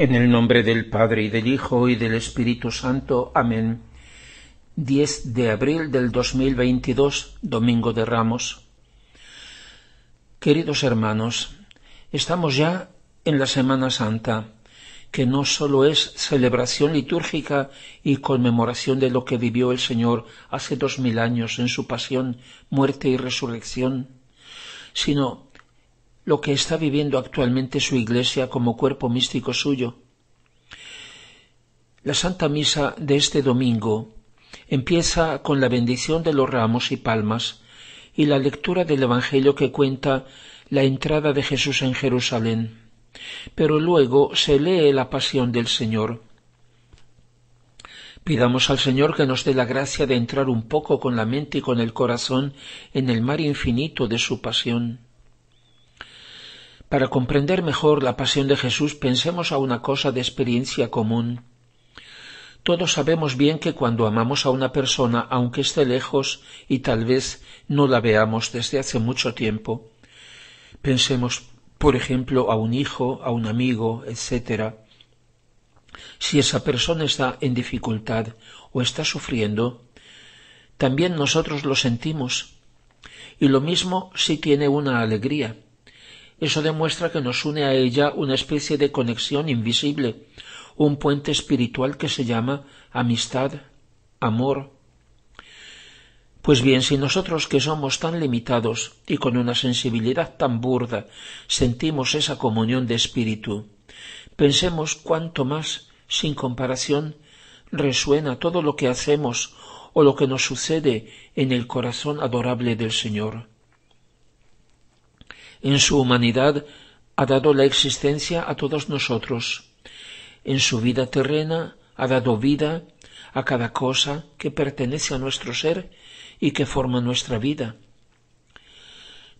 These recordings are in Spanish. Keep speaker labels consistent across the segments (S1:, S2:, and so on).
S1: En el nombre del Padre y del Hijo y del Espíritu Santo. Amén. 10 de abril del 2022, Domingo de Ramos. Queridos hermanos, estamos ya en la Semana Santa, que no sólo es celebración litúrgica y conmemoración de lo que vivió el Señor hace dos mil años en su pasión, muerte y resurrección, sino lo que está viviendo actualmente su Iglesia como cuerpo místico suyo. La Santa Misa de este domingo empieza con la bendición de los ramos y palmas y la lectura del Evangelio que cuenta la entrada de Jesús en Jerusalén, pero luego se lee la pasión del Señor. Pidamos al Señor que nos dé la gracia de entrar un poco con la mente y con el corazón en el mar infinito de su pasión para comprender mejor la pasión de Jesús, pensemos a una cosa de experiencia común. Todos sabemos bien que cuando amamos a una persona, aunque esté lejos y tal vez no la veamos desde hace mucho tiempo, pensemos, por ejemplo, a un hijo, a un amigo, etc. Si esa persona está en dificultad o está sufriendo, también nosotros lo sentimos. Y lo mismo si tiene una alegría. Eso demuestra que nos une a ella una especie de conexión invisible, un puente espiritual que se llama amistad, amor. Pues bien, si nosotros que somos tan limitados y con una sensibilidad tan burda sentimos esa comunión de espíritu, pensemos cuánto más, sin comparación, resuena todo lo que hacemos o lo que nos sucede en el corazón adorable del Señor en su humanidad ha dado la existencia a todos nosotros. En su vida terrena ha dado vida a cada cosa que pertenece a nuestro ser y que forma nuestra vida.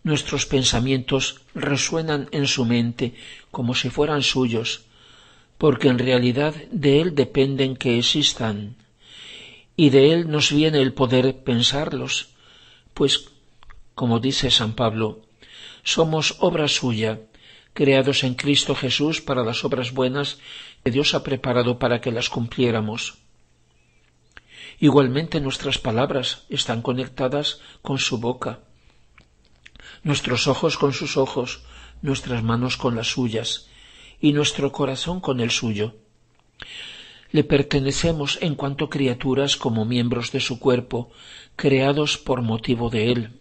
S1: Nuestros pensamientos resuenan en su mente como si fueran suyos, porque en realidad de él dependen que existan, y de él nos viene el poder pensarlos, pues, como dice San Pablo, somos obra suya, creados en Cristo Jesús para las obras buenas que Dios ha preparado para que las cumpliéramos. Igualmente nuestras palabras están conectadas con su boca, nuestros ojos con sus ojos, nuestras manos con las suyas, y nuestro corazón con el suyo. Le pertenecemos en cuanto criaturas como miembros de su cuerpo, creados por motivo de él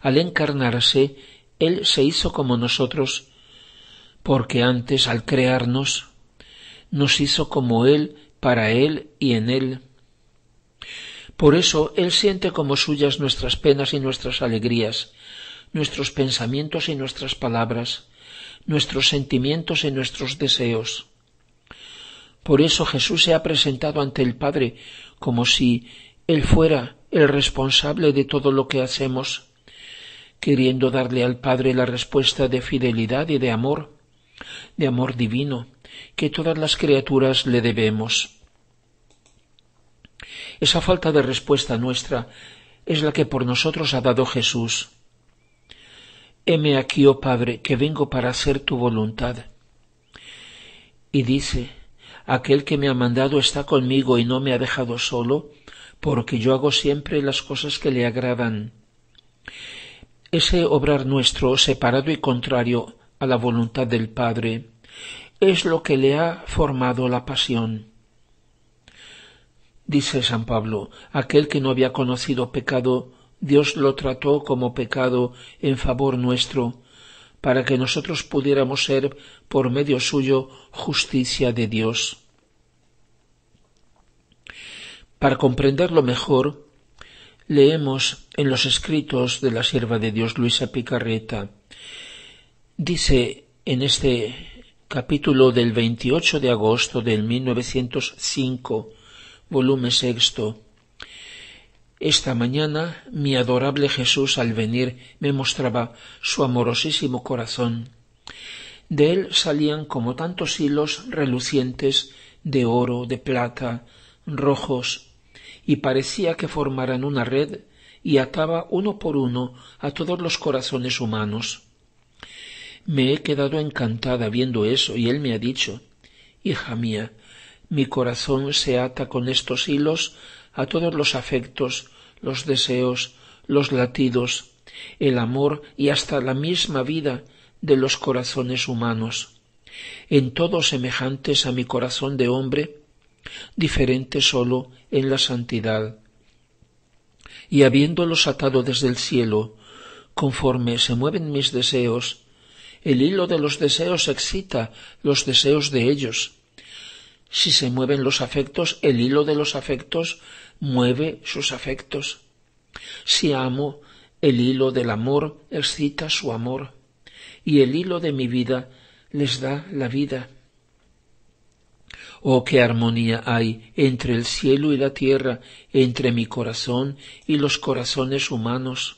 S1: al encarnarse, Él se hizo como nosotros, porque antes, al crearnos, nos hizo como Él, para Él y en Él. Por eso Él siente como suyas nuestras penas y nuestras alegrías, nuestros pensamientos y nuestras palabras, nuestros sentimientos y nuestros deseos. Por eso Jesús se ha presentado ante el Padre como si Él fuera el responsable de todo lo que hacemos queriendo darle al Padre la respuesta de fidelidad y de amor, de amor divino, que todas las criaturas le debemos. Esa falta de respuesta nuestra es la que por nosotros ha dado Jesús. Heme aquí, oh Padre, que vengo para hacer tu voluntad. Y dice, aquel que me ha mandado está conmigo y no me ha dejado solo, porque yo hago siempre las cosas que le agradan ese obrar nuestro separado y contrario a la voluntad del Padre es lo que le ha formado la pasión. Dice San Pablo, aquel que no había conocido pecado, Dios lo trató como pecado en favor nuestro, para que nosotros pudiéramos ser, por medio suyo, justicia de Dios. Para comprenderlo mejor, leemos en los escritos de la sierva de Dios Luisa Picarreta. Dice en este capítulo del 28 de agosto del 1905, volumen sexto, esta mañana mi adorable Jesús al venir me mostraba su amorosísimo corazón. De él salían como tantos hilos relucientes de oro, de plata, rojos y parecía que formaran una red y ataba uno por uno a todos los corazones humanos. Me he quedado encantada viendo eso y él me ha dicho Hija mía, mi corazón se ata con estos hilos a todos los afectos, los deseos, los latidos, el amor y hasta la misma vida de los corazones humanos. En todos semejantes a mi corazón de hombre, diferente sólo en la santidad. Y habiéndolos atado desde el cielo, conforme se mueven mis deseos, el hilo de los deseos excita los deseos de ellos. Si se mueven los afectos, el hilo de los afectos mueve sus afectos. Si amo, el hilo del amor excita su amor, y el hilo de mi vida les da la vida. Oh, qué armonía hay entre el cielo y la tierra, entre mi corazón y los corazones humanos.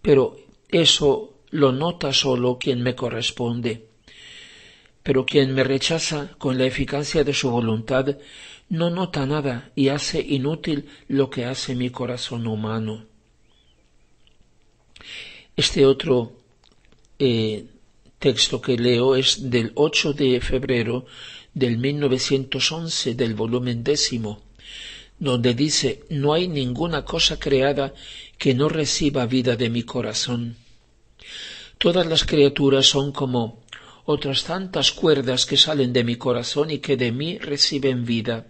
S1: Pero eso lo nota solo quien me corresponde. Pero quien me rechaza con la eficacia de su voluntad no nota nada y hace inútil lo que hace mi corazón humano. Este otro eh, texto que leo es del 8 de febrero del 1911 del volumen décimo, donde dice, no hay ninguna cosa creada que no reciba vida de mi corazón. Todas las criaturas son como otras tantas cuerdas que salen de mi corazón y que de mí reciben vida.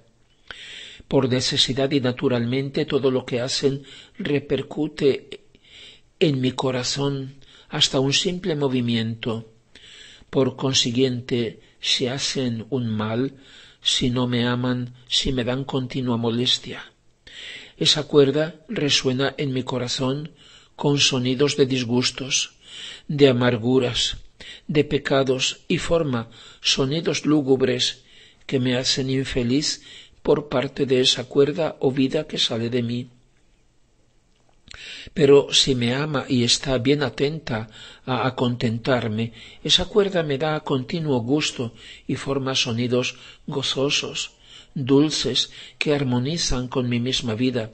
S1: Por necesidad y naturalmente todo lo que hacen repercute en mi corazón hasta un simple movimiento. Por consiguiente, se hacen un mal, si no me aman, si me dan continua molestia. Esa cuerda resuena en mi corazón con sonidos de disgustos, de amarguras, de pecados y forma sonidos lúgubres que me hacen infeliz por parte de esa cuerda o vida que sale de mí. Pero si me ama y está bien atenta a acontentarme, esa cuerda me da continuo gusto y forma sonidos gozosos, dulces, que armonizan con mi misma vida,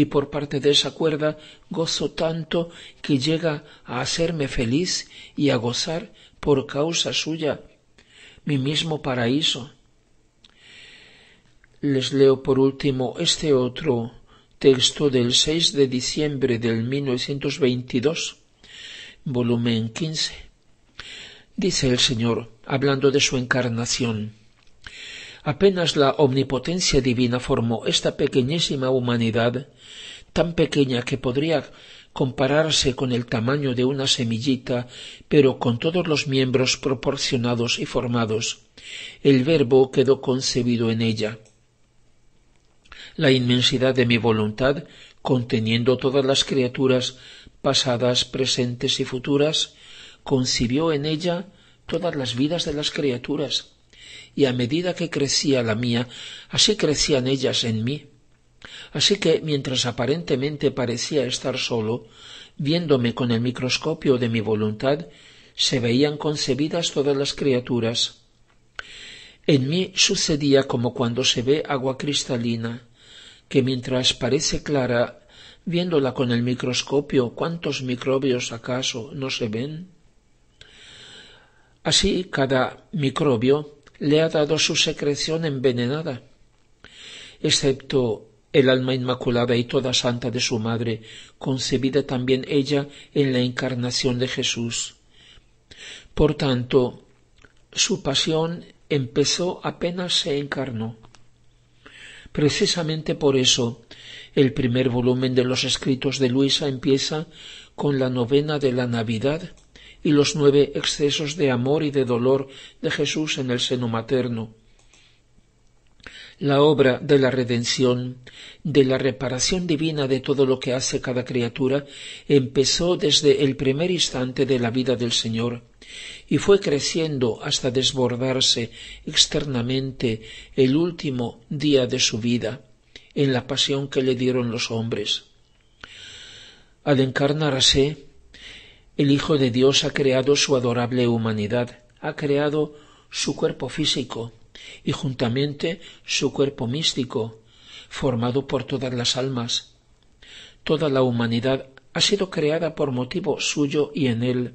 S1: y por parte de esa cuerda gozo tanto que llega a hacerme feliz y a gozar por causa suya mi mismo paraíso. Les leo por último este otro texto del 6 de diciembre del 1922, volumen 15. Dice el Señor, hablando de su encarnación, apenas la omnipotencia divina formó esta pequeñísima humanidad, tan pequeña que podría compararse con el tamaño de una semillita, pero con todos los miembros proporcionados y formados. El Verbo quedó concebido en ella la inmensidad de mi voluntad, conteniendo todas las criaturas pasadas, presentes y futuras, concibió en ella todas las vidas de las criaturas, y a medida que crecía la mía, así crecían ellas en mí. Así que, mientras aparentemente parecía estar solo, viéndome con el microscopio de mi voluntad, se veían concebidas todas las criaturas. En mí sucedía como cuando se ve agua cristalina, que mientras parece clara, viéndola con el microscopio, ¿cuántos microbios acaso no se ven? Así cada microbio le ha dado su secreción envenenada, excepto el alma inmaculada y toda santa de su madre, concebida también ella en la encarnación de Jesús. Por tanto, su pasión empezó apenas se encarnó. Precisamente por eso, el primer volumen de los escritos de Luisa empieza con la novena de la Navidad y los nueve excesos de amor y de dolor de Jesús en el seno materno la obra de la redención, de la reparación divina de todo lo que hace cada criatura, empezó desde el primer instante de la vida del Señor y fue creciendo hasta desbordarse externamente el último día de su vida en la pasión que le dieron los hombres. Al encarnarse, el Hijo de Dios ha creado su adorable humanidad, ha creado su cuerpo físico, y juntamente su cuerpo místico, formado por todas las almas. Toda la humanidad ha sido creada por motivo suyo y en él.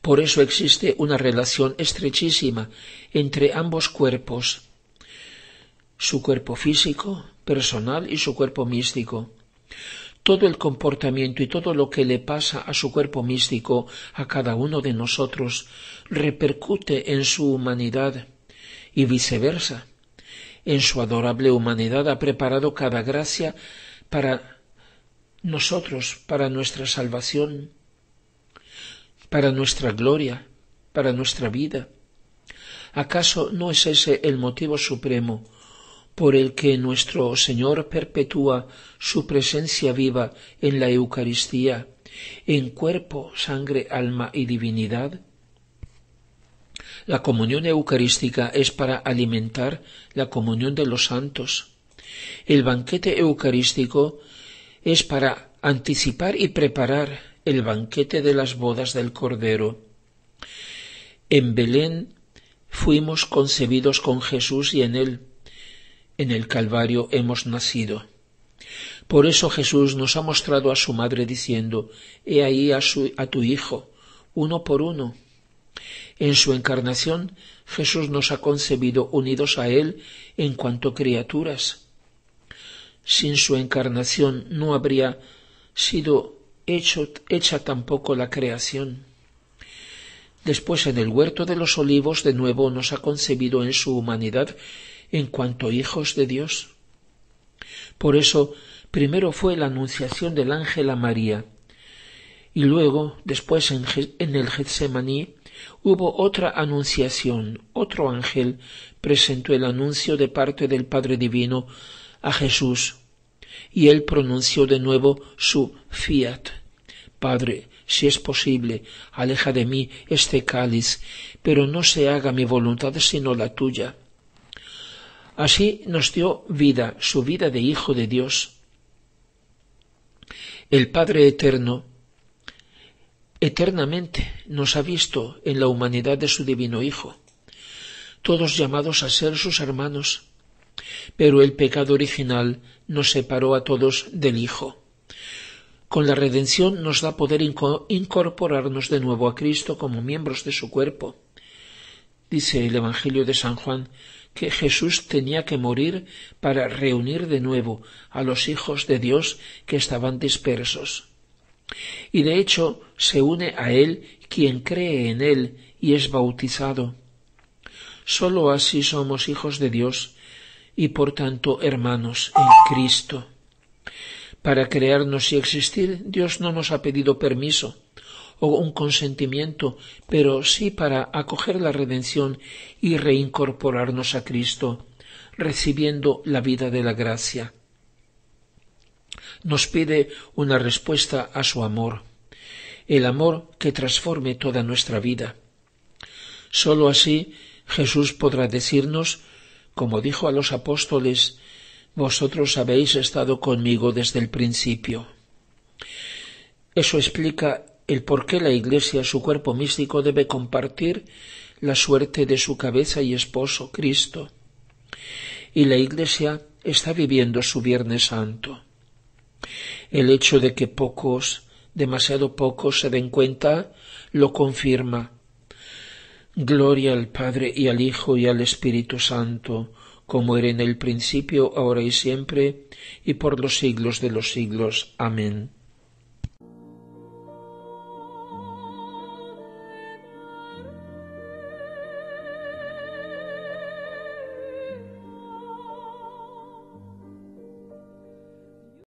S1: Por eso existe una relación estrechísima entre ambos cuerpos, su cuerpo físico, personal y su cuerpo místico todo el comportamiento y todo lo que le pasa a su cuerpo místico, a cada uno de nosotros, repercute en su humanidad y viceversa. En su adorable humanidad ha preparado cada gracia para nosotros, para nuestra salvación, para nuestra gloria, para nuestra vida. ¿Acaso no es ese el motivo supremo por el que nuestro Señor perpetúa su presencia viva en la Eucaristía, en cuerpo, sangre, alma y divinidad? La comunión eucarística es para alimentar la comunión de los santos. El banquete eucarístico es para anticipar y preparar el banquete de las bodas del Cordero. En Belén fuimos concebidos con Jesús y en él en el Calvario hemos nacido. Por eso Jesús nos ha mostrado a su madre diciendo, He ahí a, tu Hijo, uno por uno. En su encarnación, Jesús nos ha concebido unidos a Él en cuanto criaturas. Sin su encarnación no habría sido hecha tampoco la creación. Después en el huerto de los olivos de nuevo nos ha concebido en su humanidad en cuanto hijos de Dios. Por eso, primero fue la anunciación del ángel a María, y luego, después en, el Getsemaní, hubo otra anunciación, otro ángel presentó el anuncio de parte del Padre Divino a Jesús, y él pronunció de nuevo su fiat. Padre, si es posible, aleja de mí este cáliz, pero no se haga mi voluntad sino la tuya. Así nos dio vida, su vida de Hijo de Dios. El Padre Eterno eternamente nos ha visto en la humanidad de su divino Hijo, todos llamados a ser sus hermanos, pero el pecado original nos separó a todos del Hijo. Con la redención nos da poder incorporarnos de nuevo a Cristo como miembros de su cuerpo. Dice el Evangelio de San Juan, que Jesús tenía que morir para reunir de nuevo a los hijos de Dios que estaban dispersos. Y de hecho se une a él quien cree en él y es bautizado. Sólo así somos hijos de Dios y por tanto hermanos en Cristo. Para crearnos y existir, Dios no nos ha pedido permiso, o un consentimiento, pero sí para acoger la redención y reincorporarnos a Cristo, recibiendo la vida de la gracia. Nos pide una respuesta a su amor, el amor que transforme toda nuestra vida. Sólo así Jesús podrá decirnos, como dijo a los apóstoles, vosotros habéis estado conmigo desde el principio. Eso explica el por qué la Iglesia, su cuerpo místico, debe compartir la suerte de su cabeza y esposo, Cristo. Y la Iglesia está viviendo su Viernes Santo. El hecho de que pocos, demasiado pocos, se den cuenta, lo confirma. Gloria al Padre y al Hijo y al Espíritu Santo, como era en el principio, ahora y siempre, y por los siglos de los siglos. Amén.